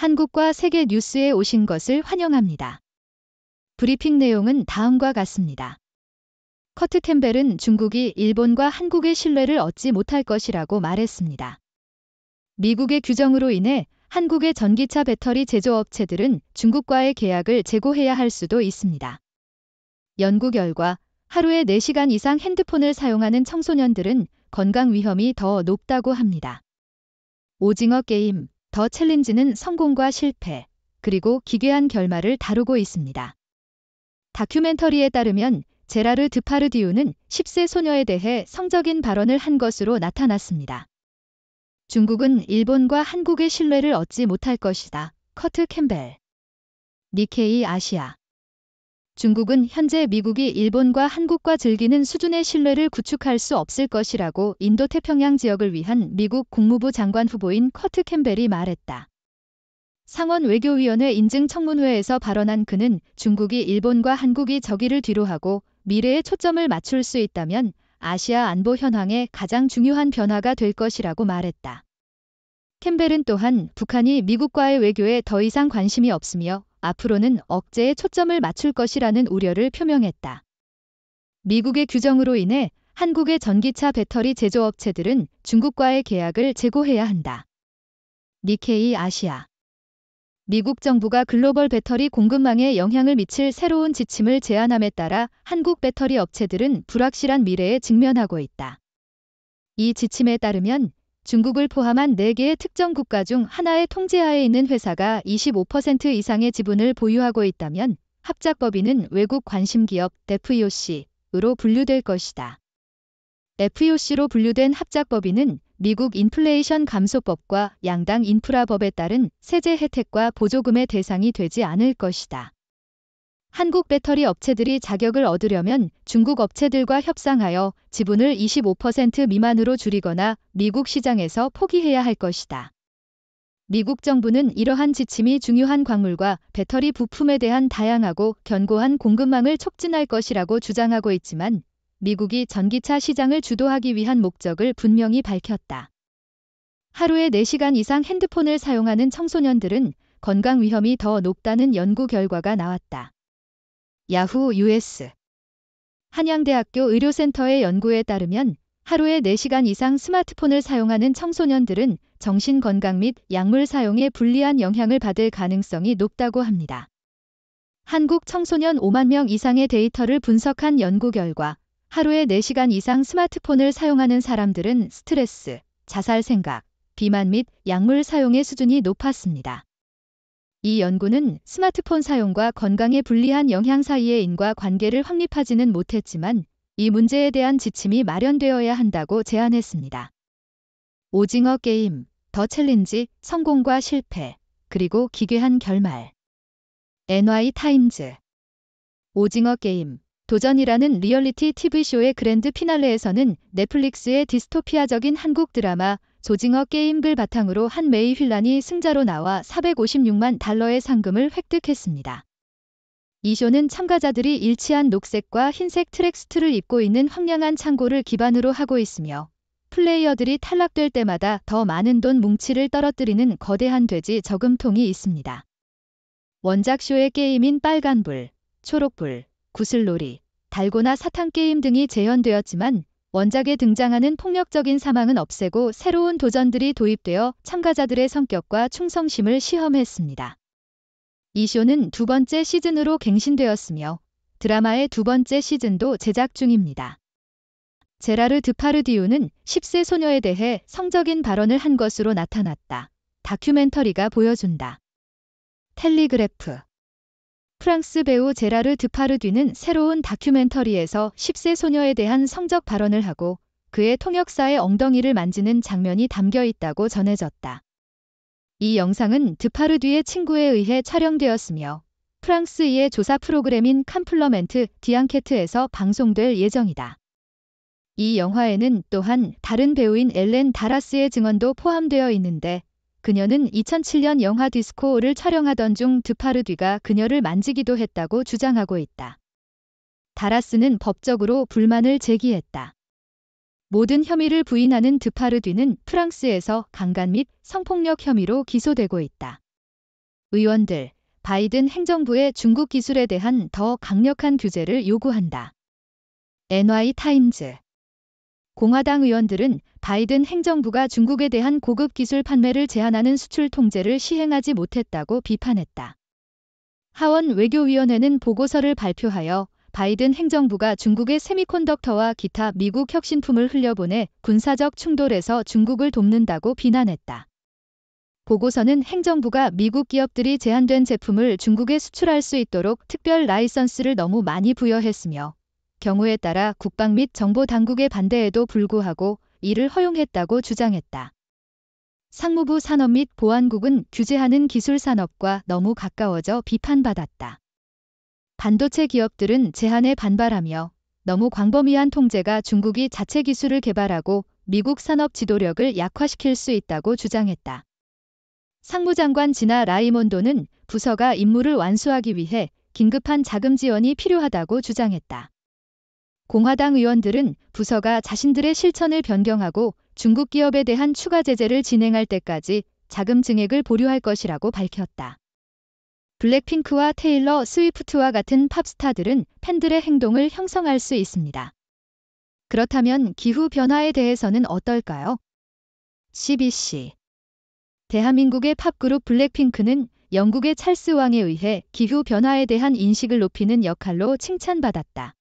한국과 세계 뉴스에 오신 것을 환영합니다. 브리핑 내용은 다음과 같습니다. 커트 템벨은 중국이 일본과 한국의 신뢰를 얻지 못할 것이라고 말했습니다. 미국의 규정으로 인해 한국의 전기차 배터리 제조업체들은 중국과의 계약을 재고해야 할 수도 있습니다. 연구 결과 하루에 4시간 이상 핸드폰을 사용하는 청소년들은 건강 위험이 더 높다고 합니다. 오징어 게임, 더 챌린지는 성공과 실패, 그리고 기괴한 결말을 다루고 있습니다. 다큐멘터리에 따르면 제라르 드파르디우는 10세 소녀에 대해 성적인 발언을 한 것으로 나타났습니다. 중국은 일본과 한국의 신뢰를 얻지 못할 것이다. 커트 캠벨. 니케이 아시아. 중국은 현재 미국이 일본과 한국과 즐기는 수준의 신뢰를 구축할 수 없을 것이라고 인도태평양 지역을 위한 미국 국무부 장관 후보인 커트 캠벨이 말했다. 상원 외교위원회 인증 청문회에서 발언한 그는 중국이 일본과 한국이 저기를 뒤로하고 미래에 초점을 맞출 수 있다면 아시아 안보 현황에 가장 중요한 변화가 될 것이라고 말했다. 캠벨은 또한 북한이 미국과의 외교에 더 이상 관심이 없으며 앞으로는 억제에 초점을 맞출 것이라는 우려를 표명했다. 미국의 규정으로 인해 한국의 전기차 배터리 제조업체들은 중국과의 계약을 제고해야 한다. 니케이 아시아 미국 정부가 글로벌 배터리 공급망에 영향을 미칠 새로운 지침을 제안함에 따라 한국 배터리 업체들은 불확실한 미래에 직면하고 있다. 이 지침에 따르면 중국을 포함한 4개의 특정 국가 중 하나의 통제하에 있는 회사가 25% 이상의 지분을 보유하고 있다면 합작법인은 외국 관심기업 FEOC으로 분류될 것이다. FEOC로 분류된 합작법인은 미국 인플레이션 감소법과 양당 인프라법에 따른 세제 혜택과 보조금의 대상이 되지 않을 것이다. 한국 배터리 업체들이 자격을 얻으려면 중국 업체들과 협상하여 지분을 25% 미만으로 줄이거나 미국 시장에서 포기해야 할 것이다. 미국 정부는 이러한 지침이 중요한 광물과 배터리 부품에 대한 다양하고 견고한 공급망을 촉진할 것이라고 주장하고 있지만 미국이 전기차 시장을 주도하기 위한 목적을 분명히 밝혔다. 하루에 4시간 이상 핸드폰을 사용하는 청소년들은 건강 위험이 더 높다는 연구 결과가 나왔다. 야후 US 한양대학교 의료센터의 연구에 따르면 하루에 4시간 이상 스마트폰을 사용하는 청소년들은 정신건강 및 약물 사용에 불리한 영향을 받을 가능성이 높다고 합니다. 한국 청소년 5만 명 이상의 데이터를 분석한 연구 결과 하루에 4시간 이상 스마트폰을 사용하는 사람들은 스트레스, 자살 생각, 비만 및 약물 사용의 수준이 높았습니다. 이 연구는 스마트폰 사용과 건강에 불리한 영향 사이의 인과 관계를 확립하지는 못했지만 이 문제에 대한 지침이 마련되어야 한다고 제안했습니다. 오징어 게임, 더 챌린지, 성공과 실패, 그리고 기괴한 결말. NY 타임즈 오징어 게임, 도전이라는 리얼리티 TV쇼의 그랜드 피날레에서는 넷플릭스의 디스토피아적인 한국 드라마 조징어 게임글 바탕으로 한 메이 휠란이 승자로 나와 456만 달러의 상금을 획득했습니다. 이 쇼는 참가자들이 일치한 녹색과 흰색 트랙스트를 입고 있는 황량한 창고를 기반으로 하고 있으며 플레이어들이 탈락될 때마다 더 많은 돈 뭉치를 떨어뜨리는 거대한 돼지 저금통이 있습니다. 원작 쇼의 게임인 빨간불, 초록불, 구슬놀이, 달고나 사탕 게임 등이 재현되었지만 원작에 등장하는 폭력적인 사망은 없애고 새로운 도전들이 도입되어 참가자들의 성격과 충성심을 시험했습니다. 이 쇼는 두 번째 시즌으로 갱신되었으며 드라마의 두 번째 시즌도 제작 중입니다. 제라르 드파르디우는 10세 소녀에 대해 성적인 발언을 한 것으로 나타났다. 다큐멘터리가 보여준다. 텔리그래프 프랑스 배우 제라르 드파르듀는 새로운 다큐멘터리에서 10세 소녀에 대한 성적 발언을 하고 그의 통역사의 엉덩이를 만지는 장면이 담겨 있다고 전해졌다. 이 영상은 드파르듀의 친구에 의해 촬영되었으며 프랑스의 조사 프로그램인 캄플러멘트 디앙케트에서 방송될 예정이다. 이 영화에는 또한 다른 배우인 엘렌 다라스의 증언도 포함되어 있는데 그녀는 2007년 영화 디스코를 촬영하던 중드파르디가 그녀를 만지기도 했다고 주장하고 있다. 다라스는 법적으로 불만을 제기했다. 모든 혐의를 부인하는 드파르디는 프랑스에서 강간 및 성폭력 혐의로 기소되고 있다. 의원들, 바이든 행정부의 중국 기술에 대한 더 강력한 규제를 요구한다. NY 타임즈 공화당 의원들은 바이든 행정부가 중국에 대한 고급 기술 판매를 제한하는 수출 통제를 시행하지 못했다고 비판했다. 하원 외교위원회는 보고서를 발표하여 바이든 행정부가 중국의 세미콘덕터와 기타 미국 혁신품을 흘려보내 군사적 충돌에서 중국을 돕는다고 비난했다. 보고서는 행정부가 미국 기업들이 제한된 제품을 중국에 수출할 수 있도록 특별 라이선스를 너무 많이 부여했으며 경우에 따라 국방 및 정보 당국의 반대에도 불구하고 이를 허용했다고 주장했다. 상무부 산업 및 보안국은 규제하는 기술 산업과 너무 가까워져 비판받았다. 반도체 기업들은 제한에 반발하며 너무 광범위한 통제가 중국이 자체 기술을 개발하고 미국 산업 지도력을 약화시킬 수 있다고 주장했다. 상무장관 지나 라이몬도는 부서가 임무를 완수하기 위해 긴급한 자금 지원이 필요하다고 주장했다. 공화당 의원들은 부서가 자신들의 실천을 변경하고 중국 기업에 대한 추가 제재를 진행할 때까지 자금 증액을 보류할 것이라고 밝혔다. 블랙핑크와 테일러 스위프트와 같은 팝스타들은 팬들의 행동을 형성할 수 있습니다. 그렇다면 기후 변화에 대해서는 어떨까요? CBC 대한민국의 팝그룹 블랙핑크는 영국의 찰스 왕에 의해 기후 변화에 대한 인식을 높이는 역할로 칭찬받았다.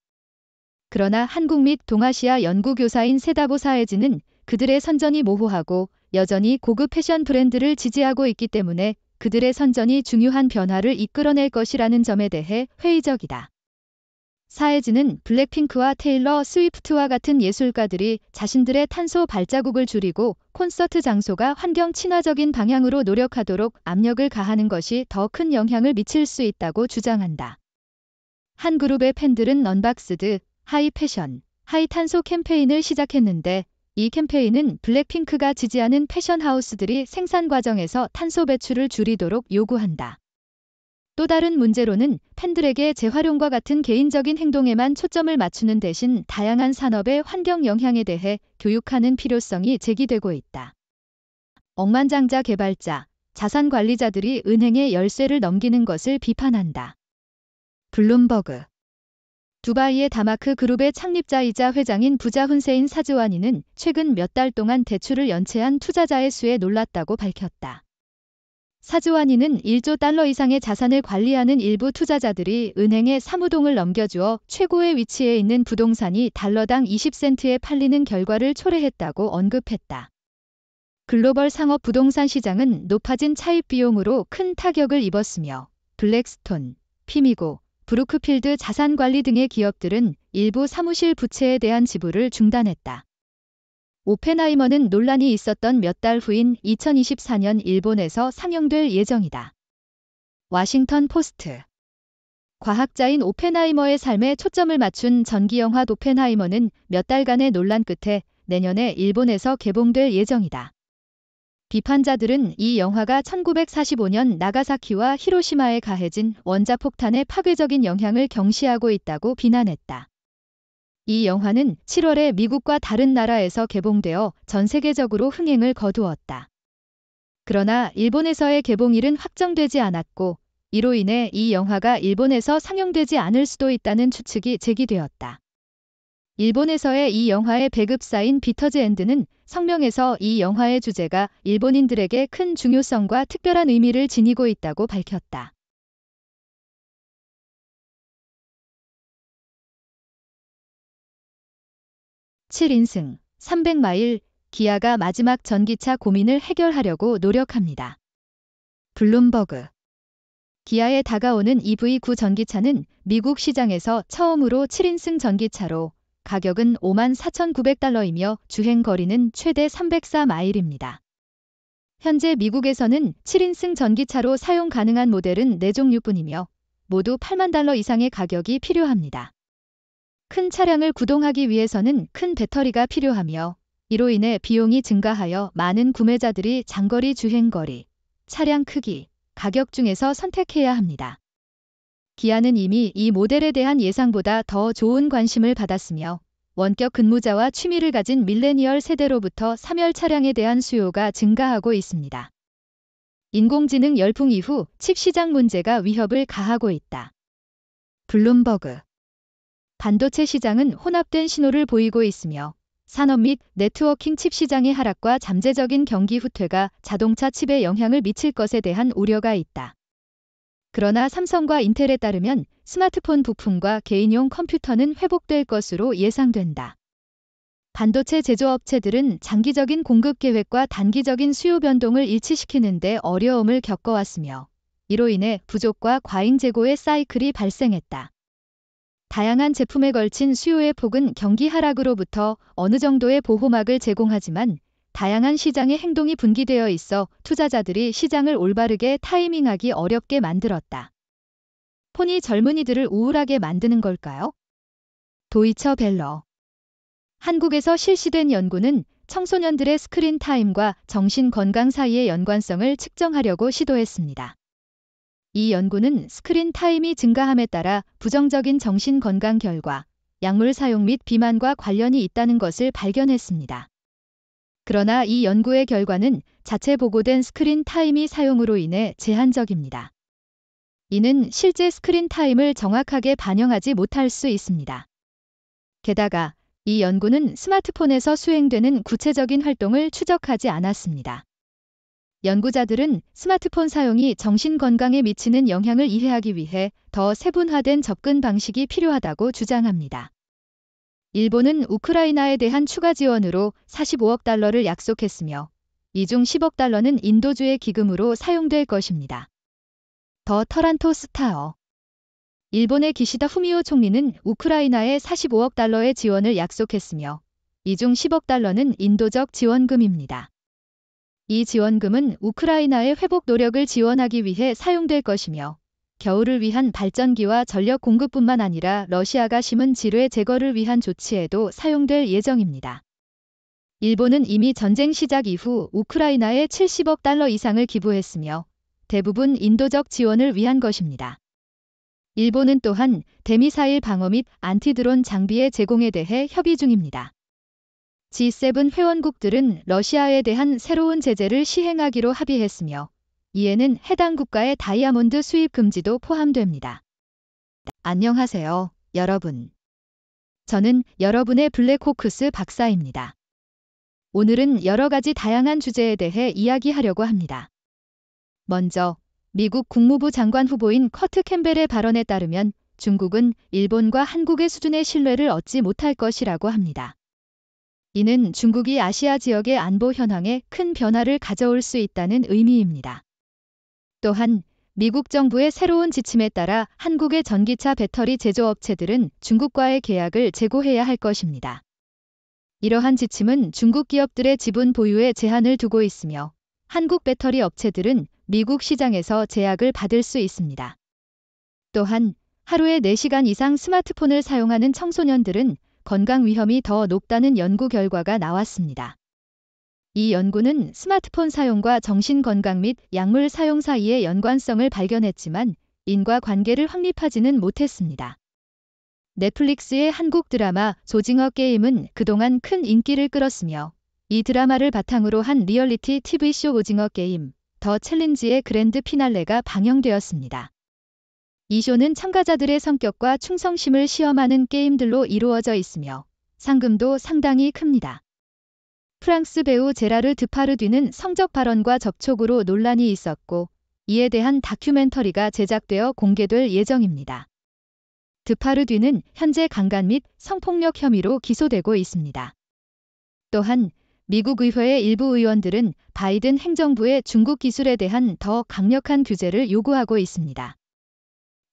그러나 한국 및 동아시아 연구교사인 세다보사회즈는 그들의 선전이 모호하고 여전히 고급 패션 브랜드를 지지하고 있기 때문에 그들의 선전이 중요한 변화를 이끌어낼 것이라는 점에 대해 회의적이다. 사회즈는 블랙핑크와 테일러 스위프트와 같은 예술가들이 자신들의 탄소 발자국을 줄이고 콘서트 장소가 환경 친화적인 방향으로 노력하도록 압력을 가하는 것이 더 큰 영향을 미칠 수 있다고 주장한다. 한 그룹의 팬들은 넌박스드, 하이 패션, 하이 탄소 캠페인을 시작했는데 이 캠페인은 블랙핑크가 지지하는 패션 하우스들이 생산 과정에서 탄소 배출을 줄이도록 요구한다. 또 다른 문제로는 팬들에게 재활용과 같은 개인적인 행동에만 초점을 맞추는 대신 다양한 산업의 환경 영향에 대해 교육하는 필요성이 제기되고 있다. 억만장자 개발자, 자산 관리자들이 은행에 열쇠를 넘기는 것을 비판한다. 블룸버그 두바이의 다마크 그룹의 창립자이자 회장인 부자 훈세인 사즈완이는 최근 몇 달 동안 대출을 연체한 투자자의 수에 놀랐다고 밝혔다. 사즈완이는 1조 달러 이상의 자산을 관리하는 일부 투자자들이 은행에 사무동을 넘겨주어 최고의 위치에 있는 부동산이 달러당 20센트에 팔리는 결과를 초래했다고 언급했다. 글로벌 상업 부동산 시장은 높아진 차입 비용으로 큰 타격을 입었으며 블랙스톤, 피미고, 브루크필드 자산관리 등의 기업들은 일부 사무실 부채에 대한 지불을 중단했다. 오펜하이머는 논란이 있었던 몇 달 후인 2024년 일본에서 상영될 예정이다. 워싱턴 포스트 과학자인 오펜하이머의 삶에 초점을 맞춘 전기영화 오펜하이머는 몇 달간의 논란 끝에 내년에 일본에서 개봉될 예정이다. 비판자들은 이 영화가 1945년 나가사키와 히로시마에 가해진 원자폭탄의 파괴적인 영향을 경시하고 있다고 비난했다. 이 영화는 7월에 미국과 다른 나라에서 개봉되어 전 세계적으로 흥행을 거두었다. 그러나 일본에서의 개봉일은 확정되지 않았고 이로 인해 이 영화가 일본에서 상영되지 않을 수도 있다는 추측이 제기되었다. 일본에서의 이 영화의 배급사인 비터즈 엔드는 성명에서 이 영화의 주제가 일본인들에게 큰 중요성과 특별한 의미를 지니고 있다고 밝혔다. 7인승 300마일 기아가 마지막 전기차 고민을 해결하려고 노력합니다. 블룸버그 기아에 다가오는 EV9 전기차는 미국 시장에서 처음으로 7인승 전기차로 가격은 54,900달러이며 주행 거리는 최대 304마일입니다. 현재 미국에서는 7인승 전기차로 사용 가능한 모델은 4종류뿐이며 모두 8만 달러 이상의 가격이 필요합니다. 큰 차량을 구동하기 위해서는 큰 배터리가 필요하며 이로 인해 비용이 증가하여 많은 구매자들이 장거리 주행거리, 차량 크기, 가격 중에서 선택해야 합니다. 기아는 이미 이 모델에 대한 예상보다 더 좋은 관심을 받았으며 원격 근무자와 취미를 가진 밀레니얼 세대로부터 3열 차량에 대한 수요가 증가하고 있습니다. 인공지능 열풍 이후 칩 시장 문제가 위협을 가하고 있다. 블룸버그 반도체 시장은 혼합된 신호를 보이고 있으며 산업 및 네트워킹 칩 시장의 하락과 잠재적인 경기 후퇴가 자동차 칩에 영향을 미칠 것에 대한 우려가 있다. 그러나 삼성과 인텔에 따르면 스마트폰 부품과 개인용 컴퓨터는 회복될 것으로 예상된다. 반도체 제조업체들은 장기적인 공급 계획과 단기적인 수요 변동을 일치시키는데 어려움을 겪어왔으며 이로 인해 부족과 과잉 재고의 사이클이 발생했다. 다양한 제품에 걸친 수요의 폭은 경기 하락으로부터 어느 정도의 보호막을 제공하지만 다양한 시장의 행동이 분기되어 있어 투자자들이 시장을 올바르게 타이밍하기 어렵게 만들었다. 폰이 젊은이들을 우울하게 만드는 걸까요? 도이처 벨러 한국에서 실시된 연구는 청소년들의 스크린 타임과 정신 건강 사이의 연관성을 측정하려고 시도했습니다. 이 연구는 스크린 타임이 증가함에 따라 부정적인 정신 건강 결과, 약물 사용 및 비만과 관련이 있다는 것을 발견했습니다. 그러나 이 연구의 결과는 자체 보고된 스크린 타임이 사용으로 인해 제한적입니다. 이는 실제 스크린 타임을 정확하게 반영하지 못할 수 있습니다. 게다가 이 연구는 스마트폰에서 수행되는 구체적인 활동을 추적하지 않았습니다. 연구자들은 스마트폰 사용이 정신건강에 미치는 영향을 이해하기 위해 더 세분화된 접근 방식이 필요하다고 주장합니다. 일본은 우크라이나에 대한 추가 지원으로 45억 달러를 약속했으며 이 중 10억 달러는 인도주의 기금으로 사용될 것입니다. 더 터란토 스타어 일본의 기시다 후미오 총리는 우크라이나에 45억 달러의 지원을 약속했으며 이 중 10억 달러는 인도적 지원금입니다. 이 지원금은 우크라이나의 회복 노력을 지원하기 위해 사용될 것이며 겨울을 위한 발전기와 전력 공급뿐만 아니라 러시아가 심은 지뢰 제거를 위한 조치에도 사용될 예정입니다. 일본은 이미 전쟁 시작 이후 우크라이나에 70억 달러 이상을 기부했으며 대부분 인도적 지원을 위한 것입니다. 일본은 또한 대미사일 방어 및 안티드론 장비의 제공에 대해 협의 중입니다. G7 회원국들은 러시아에 대한 새로운 제재를 시행하기로 합의했으며 이에는 해당 국가의 다이아몬드 수입 금지도 포함됩니다. 안녕하세요, 여러분. 저는 여러분의 블랙호크스 박사입니다. 오늘은 여러 가지 다양한 주제에 대해 이야기하려고 합니다. 먼저 미국 국무부 장관 후보인 커트 캠벨의 발언에 따르면 중국은 일본과 한국의 수준의 신뢰를 얻지 못할 것이라고 합니다. 이는 중국이 아시아 지역의 안보 현황에 큰 변화를 가져올 수 있다는 의미입니다. 또한 미국 정부의 새로운 지침에 따라 한국의 전기차 배터리 제조업체들은 중국과의 계약을 재고해야 할 것입니다. 이러한 지침은 중국 기업들의 지분 보유에 제한을 두고 있으며 한국 배터리 업체들은 미국 시장에서 제약을 받을 수 있습니다. 또한 하루에 4시간 이상 스마트폰을 사용하는 청소년들은 건강 위험이 더 높다는 연구 결과가 나왔습니다. 이 연구는 스마트폰 사용과 정신건강 및 약물 사용 사이의 연관성을 발견했지만 인과 관계를 확립하지는 못했습니다. 넷플릭스의 한국 드라마 조징어 게임은 그동안 큰 인기를 끌었으며 이 드라마를 바탕으로 한 리얼리티 TV쇼 오징어 게임 더 챌린지의 그랜드 피날레가 방영되었습니다. 이 쇼는 참가자들의 성격과 충성심을 시험하는 게임들로 이루어져 있으며 상금도 상당히 큽니다. 프랑스 배우 제라르 드파르디는 성적 발언과 접촉으로 논란이 있었고 이에 대한 다큐멘터리가 제작되어 공개될 예정입니다. 드파르디는 현재 강간 및 성폭력 혐의로 기소되고 있습니다. 또한 미국 의회의 일부 의원들은 바이든 행정부의 중국 기술에 대한 더 강력한 규제를 요구하고 있습니다.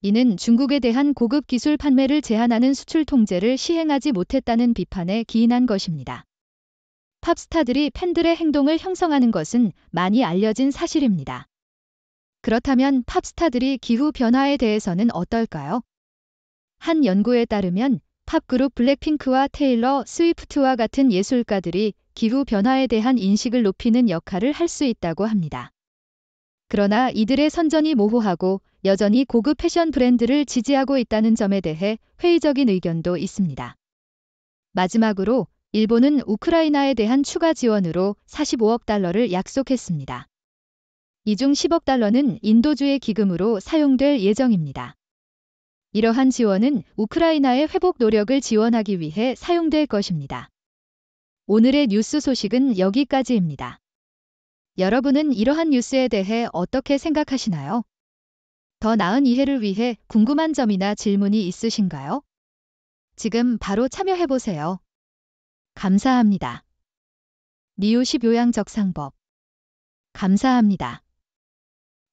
이는 중국에 대한 고급 기술 판매를 제한하는 수출 통제를 시행하지 못했다는 비판에 기인한 것입니다. 팝스타들이 팬들의 행동을 형성하는 것은 많이 알려진 사실입니다. 그렇다면 팝스타들이 기후 변화에 대해서는 어떨까요? 한 연구에 따르면 팝그룹 블랙핑크와 테일러 스위프트와 같은 예술가들이 기후 변화에 대한 인식을 높이는 역할을 할 수 있다고 합니다. 그러나 이들의 선전이 모호하고 여전히 고급 패션 브랜드를 지지하고 있다는 점에 대해 회의적인 의견도 있습니다. 마지막으로 일본은 우크라이나에 대한 추가 지원으로 45억 달러를 약속했습니다. 이 중 10억 달러는 인도주의 기금으로 사용될 예정입니다. 이러한 지원은 우크라이나의 회복 노력을 지원하기 위해 사용될 것입니다. 오늘의 뉴스 소식은 여기까지입니다. 여러분은 이러한 뉴스에 대해 어떻게 생각하시나요? 더 나은 이해를 위해 궁금한 점이나 질문이 있으신가요? 지금 바로 참여해보세요. 감사합니다. 니오십 요양 적상법 감사합니다.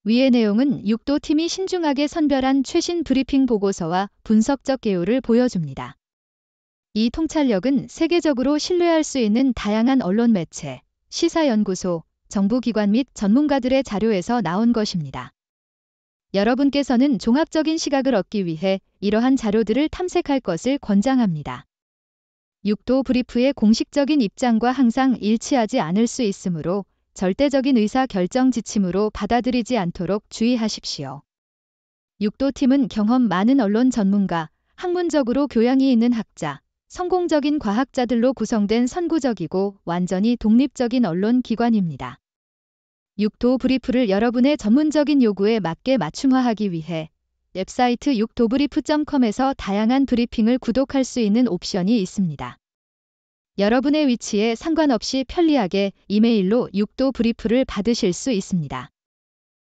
위의 내용은 6도 팀이 신중하게 선별한 최신 브리핑 보고서와 분석적 개요를 보여줍니다. 이 통찰력은 세계적으로 신뢰할 수 있는 다양한 언론 매체, 시사연구소, 정부기관 및 전문가들의 자료에서 나온 것입니다. 여러분께서는 종합적인 시각을 얻기 위해 이러한 자료들을 탐색할 것을 권장합니다. 6도 브리프의 공식적인 입장과 항상 일치하지 않을 수 있으므로 절대적인 의사 결정 지침으로 받아들이지 않도록 주의하십시오. 6도 팀은 경험 많은 언론 전문가, 학문적으로 교양이 있는 학자, 성공적인 과학자들로 구성된 선구적이고 완전히 독립적인 언론 기관입니다. 6도 브리프를 여러분의 전문적인 요구에 맞게 맞춤화하기 위해 웹사이트 6도브리프.com에서 다양한 브리핑을 구독할 수 있는 옵션이 있습니다. 여러분의 위치에 상관없이 편리하게 이메일로 6도 브리프를 받으실 수 있습니다.